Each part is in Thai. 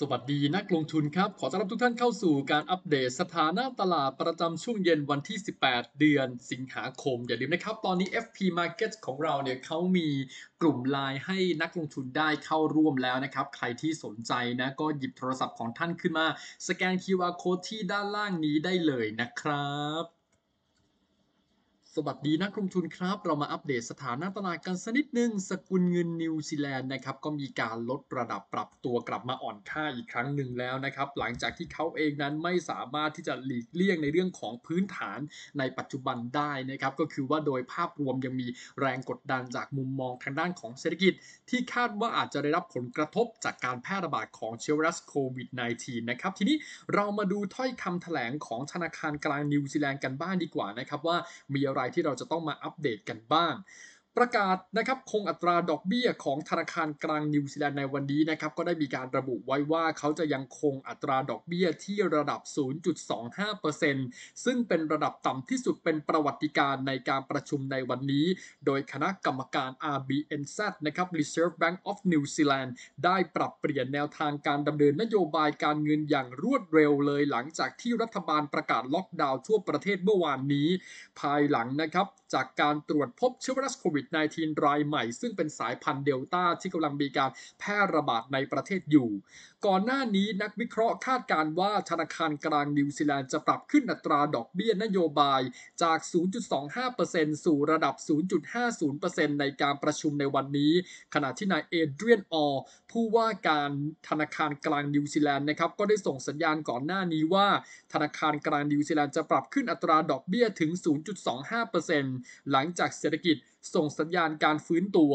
สวัสดีนักลงทุนครับ ขอต้อนรับทุกท่านเข้าสู่การอัปเดตสถานะตลาดประจำช่วงเย็นวันที่ 18 เดือนสิงหาคมอย่าลืมนะครับ ตอนนี้ FP Market ของเราเนี่ยเขามีกลุ่มไลน์ให้นักลงทุนได้เข้าร่วมแล้วนะครับ ใครที่สนใจนะก็หยิบโทรศัพท์ของท่านขึ้นมา สแกน QR Code ที่ด้านล่างนี้ได้เลยนะครับสวัสดีนักลงทุนครับ เรามาอัปเดตสถานะตลาดกันสักนิดหนึ่ง สกุลเงินนิวซีแลนด์นะครับ ก็มีการลดระดับปรับตัวกลับมาอ่อนค่าอีกครั้งหนึ่งแล้วนะครับ หลังจากที่เขาเองนั้นไม่สามารถที่จะหลีกเลี่ยงในเรื่องของพื้นฐานในปัจจุบันได้นะครับ ก็คือว่าโดยภาพรวมยังมีแรงกดดันจากมุมมองทางด้านของเศรษฐกิจ ที่คาดว่าอาจจะได้รับผลกระทบจากการแพร่ระบาดของเชื้อไวรัสโควิด -19 นะครับทีนี้เรามาดูถ้อยคำแถลงของธนาคารกลางนิวซีแลนด์กันบ้างดีกว่านะครับว่ามีอะไรที่เราจะต้องมาอัปเดตกันบ้างประกาศนะครับคงอัตราดอกเบี้ยของธนาคารกลางนิวซีแลนด์ในวันนี้นะครับ ก็ได้มีการระบุไว้ว่าเขาจะยังคงอัตราดอกเบี้ยที่ระดับ 0.25%ซึ่งเป็นระดับต่ำที่สุดเป็นประวัติการในการประชุมในวันนี้ โดยคณะกรรมการ RBNZ นะครับ Reserve Bank of New Zealand ได้ปรับเปลี่ยนแนวทางการดำเนินนโยบายการเงินอย่างรวดเร็วเลยหลังจากที่รัฐบาลประกาศล็อกดาวน์ทั่วประเทศเมื่อวานนี้ภายหลังนะครับจากการตรวจพบเชื้อไวรัสโควิดด -19 รายใหม่ซึ่งเป็นสายพันธุ์เดลต้าที่กำลังมีการแพร่ระบาดในประเทศอยู่ ก่อนหน้านี้นักวิเคราะห์คาดการว่าธนาคารกลางนิวซีแลนด์จะปรับขึ้นอัตราดอกเบี้ยนโยบายจาก 0.25%สู่ระดับ 0.50%ในการประชุมในวันนี้ ขณะที่นายเอเดรียนออผู้ว่าการธนาคารกลางนิวซีแลนด์นะครับก็ได้ส่งสัญญาณก่อนหน้านี้ว่า ธนาคารกลางนิวซีแลนด์จะปรับขึ้นอัตราดอกเบี้ยถึง 0.25%หลังจากเศรษฐกิจส่งสัญญาณการฟื้นตัว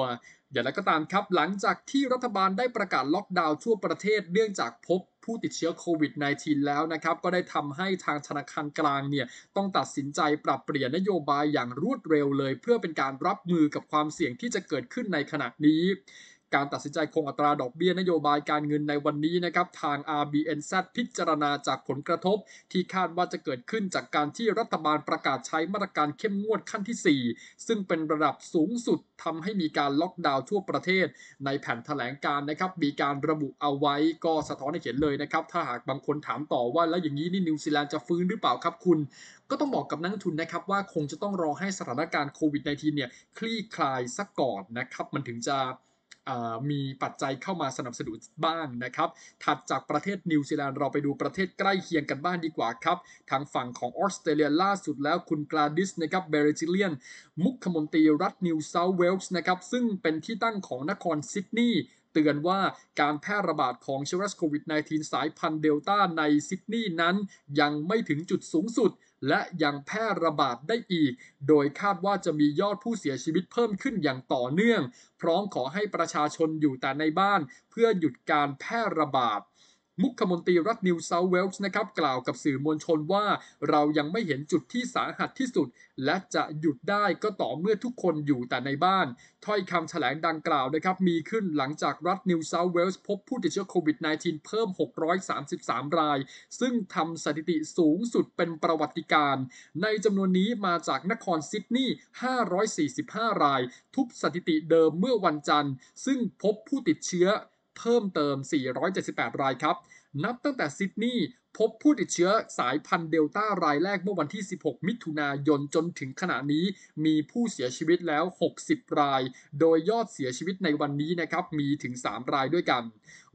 อย่างไรก็ตามครับ หลังจากที่รัฐบาลได้ประกาศล็อกดาวน์ทั่วประเทศ เนื่องจากพบผู้ติดเชื้อโควิด -19 แล้วนะครับ ก็ได้ทำให้ทางธนาคารกลางเนี่ย ต้องตัดสินใจปรับเปลี่ยนนโยบายอย่างรวดเร็วเลย เพื่อเป็นการรับมือกับความเสี่ยงที่จะเกิดขึ้นในขณะนี้การตัดสินใจคงอัตราดอกเบี้ยนโยบายการเงินในวันนี้นะครับ ทาง RBNZ พิจารณาจากผลกระทบ ที่คาดว่าจะเกิดขึ้นจากการที่รัฐบาลประกาศใช้มาตรการเข้มงวดขั้นที่ 4 ซึ่งเป็นระดับสูงสุดทำให้มีการล็อกดาวน์ทั่วประเทศ ในแผ่นแถลงการนะครับ มีการระบุเอาไว้ก็สะท้อนให้เห็นเลยนะครับถ้าหากบางคนถามต่อว่าแล้วอย่างนี้นี่นิวซีแลนด์จะฟื้นหรือเปล่าครับคุณก็ต้องบอกกับนักทุนนะครับว่าคงจะต้องรอให้สถานการณ์โควิด -19 เนี่ยคลี่คลายซะก่อนนะครับมันถึงจะมีปัจจัยเข้ามาสนับสนุนบ้างนะครับ ถัดจากประเทศนิวซีแลนด์เราไปดูประเทศใกล้เคียงกันบ้างดีกว่าครับ ทางฝั่งของออสเตรเลียล่าสุดแล้วคุณกลาดิส นะครับเบรจิเลียน มุขมนตรีรัฐนิวเซาท์เวลส์นะครับ ซึ่งเป็นที่ตั้งของนครซิดนีย์เตือนว่าการแพร่ระบาดของเชื้อไวรัสโควิด -19 สายพันธุ์เดลต้าในซิดนีย์นั้น ยังไม่ถึงจุดสูงสุดและยังแพร่ระบาดได้อีก โดยคาดว่าจะมียอดผู้เสียชีวิตเพิ่มขึ้นอย่างต่อเนื่อง พร้อมขอให้ประชาชนอยู่แต่ในบ้านเพื่อหยุดการแพร่ระบาดมุขมนตรีรัฐนิวเซาเวลส์นะครับ กล่าวกับสื่อมวลชนว่าเรายังไม่เห็นจุดที่สาหัสที่สุด และจะหยุดได้ก็ต่อเมื่อทุกคนอยู่แต่ในบ้านถ้อยคำแถลงดังกล่าวนะครับ มีขึ้นหลังจากรัฐนิวเซาเวลส์พบผู้ติดเชื้อโควิด -19 เพิ่ม 633 ราย ซึ่งทำสถิติสูงสุดเป็นประวัติการ ในจำนวนนี้มาจากนครซิดนีย์545 ราย ทุบสถิติเดิมเมื่อวันจันทร์ ซึ่งพบผู้ติดเชื้อเพิ่มเติม 478 รายครับ นับตั้งแต่ซิดนีย์พบผู้ติดเชื้อสายพันธุ์เดลต้ารายแรกเมื่อวันที่ 16 มิถุนายนจนถึงขณะนี้ มีผู้เสียชีวิตแล้ว 60 ราย โดยยอดเสียชีวิตในวันนี้นะครับ มีถึง 3 รายด้วยกัน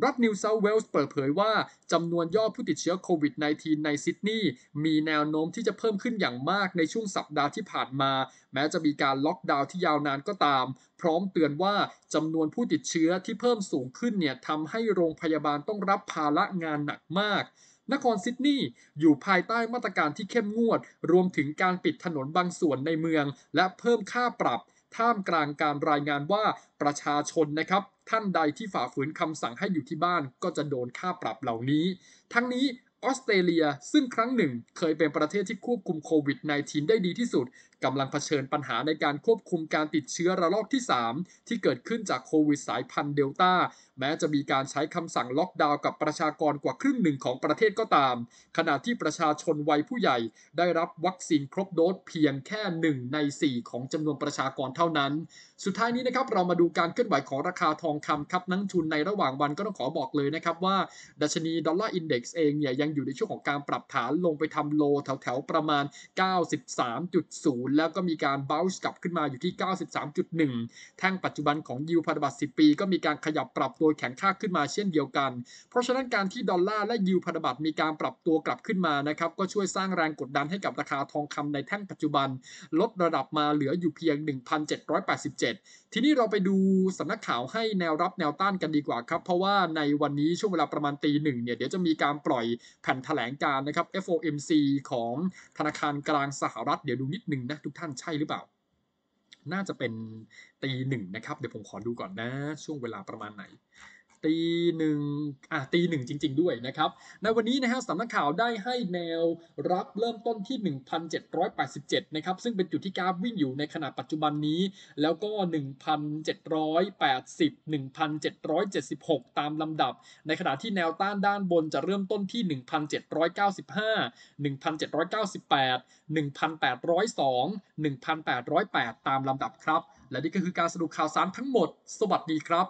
รัฐนิวเซาเวลส์เปิดเผยว่าจำนวนยอดผู้ติดเชื้อโควิด -19 ในซิดนีย์มีแนวโน้มที่จะเพิ่มขึ้นอย่างมากในช่วงสัปดาห์ที่ผ่านมา แม้จะมีการล็อกดาวน์ที่ยาวนานก็ตาม พร้อมเตือนว่าจำนวนผู้ติดเชื้อที่เพิ่มสูงขึ้นเนี่ยทำให้โรงพยาบาลต้องรับภาระงานหนักมากนครซิดนีย์อยู่ภายใต้มาตรการที่เข้มงวด รวมถึงการปิดถนนบางส่วนในเมือง และเพิ่มค่าปรับ ท่ามกลางการรายงานว่าประชาชนนะครับ ท่านใดที่ฝ่าฝืนคำสั่งให้อยู่ที่บ้านก็จะโดนค่าปรับเหล่านี้ ทั้งนี้ออสเตรเลียซึ่งครั้งหนึ่งเคยเป็นประเทศที่ควบคุมโควิด -19 ได้ดีที่สุดกำลังเผชิญปัญหาในการควบคุมการติดเชื้อระลอกที่ 3 ที่เกิดขึ้นจากโควิดสายพันธุ์เดลต้า แม้จะมีการใช้คำสั่งล็อกดาวน์กับประชากรกว่าครึ่งหนึ่งของประเทศก็ตาม ขณะที่ประชาชนวัยผู้ใหญ่ ได้รับวัคซีนครบโดสเพียงแค่ 1 ใน 4 ของจำนวนประชากรเท่านั้น สุดท้ายนี้นะครับ เรามาดูการเคลื่อนไหวของราคาทองคำครับนักทุนในระหว่างวันก็ต้องขอบอกเลยนะครับว่าดัชนีดอลลาร์อินเด็กซ์เองเนี่ยยังอยู่ในช่วงของการปรับฐานลงไปทำโลแถวๆประมาณ93.0 0แล้วก็มีการเบ้าส์กลับขึ้นมาอยู่ที่ 93.1 แท่งปัจจุบันของยูพันธบัตร10 ปี ก็มีการขยับปรับตัวแข็งค่าขึ้นมาเช่นเดียวกัน เพราะฉะนั้นการที่ดอลลาร์และยูพันธบัตรมีการปรับตัวกลับขึ้นมานะครับ ก็ช่วยสร้างแรงกดดันให้กับราคาทองคำในแท่งปัจจุบัน ลดระดับมาเหลืออยู่เพียง 1,787 ทีนี้เราไปดูสำนักข่าวให้แนวรับแนวต้านกันดีกว่าครับเพราะว่าในวันนี้ช่วงเวลาประมาณตีหนึ่งเนี่ยเดี๋ยวจะมีการปล่อยแผ่นแถลงการนะครับ FOMC ของธนาคารกลางสหรัฐเดี๋ยวดูนิดหนึ่งนะะทุกท่านใช่หรือเปล่า น่าจะเป็นตีหนึ่งนะครับ เดี๋ยวผมขอดูก่อนนะ ช่วงเวลาประมาณไหนตีหนึ่งอ่ะตีหนึ่งจริง ๆ ด้วยนะครับ ในวันนี้นะฮะสำนักข่าวได้ให้แนวรับเริ่มต้นที่ 1,787 นะครับ ซึ่งเป็นจุดที่กราฟวิ่งอยู่ในขณะปัจจุบันนี้ แล้วก็ 1,780 1,776 ตามลำดับ ในขณะที่แนวต้านด้านบนจะเริ่มต้นที่ 1,795 1,798 1,802 1,808 ตามลำดับครับ และนี่ก็คือการสรุปข่าวสารทั้งหมด สวัสดีครับ